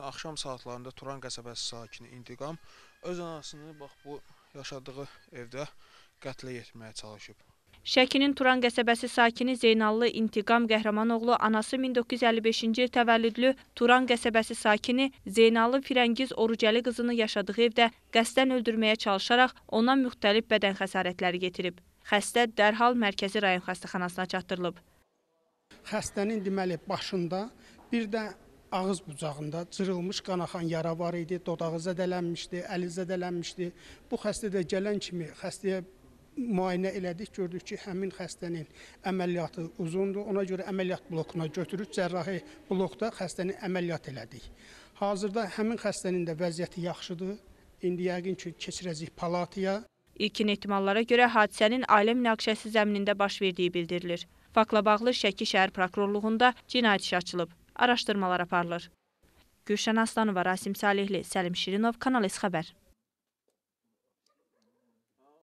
Gün axşam saatlarında Turan qəsəbəsi sakini İntiqam öz anasını bax bu yaşadığı evdə qətlə yetməyə çalışıb. Şəkinin Turan qəsəbəsi sakini Zeynallı İntiqam Qəhrəmanoğlu anası 1955-ci il təvəllüdlü Turan qəsəbəsi sakini Zeynallı Firəngiz Orucəli qızını yaşadığı evdə qəsdən öldürməyə çalışaraq ona müxtəlif bədən xəsarətləri yetirib. Xəstə dərhal Mərkəzi rayon xəstəxanasına çatdırılıb. Xəstənin deməli başında bir də ağız bucağında cırılmış qanaxan yara var idi, dodağı zədələnmişdi, əli zədələnmişdi. Bu xəstə də gələn kimi xəstəyə müayinə elədik, gördük ki, həmin xəstənin əməliyyatı uzundur. Ona görə əməliyyat blokuna götürüb cərrahi blokda xəstəni əməliyyat elədik. Hazırda həmin xəstənin də vəziyyəti yaxşıdır. İndi yəqin ki, keçirəcək palataya. İlkin ehtimallara görə hadisənin ailə münaqişəsi zəminində baş verdiyi bildirilir. Fakla bağlı Şəki şəhər prokurorluğunda cinayət işi açılıb araşdırmalar aparılır. Gülşən Aslanova, Rasim Salihli, Səlim Şirinov, Kanal S xəbər.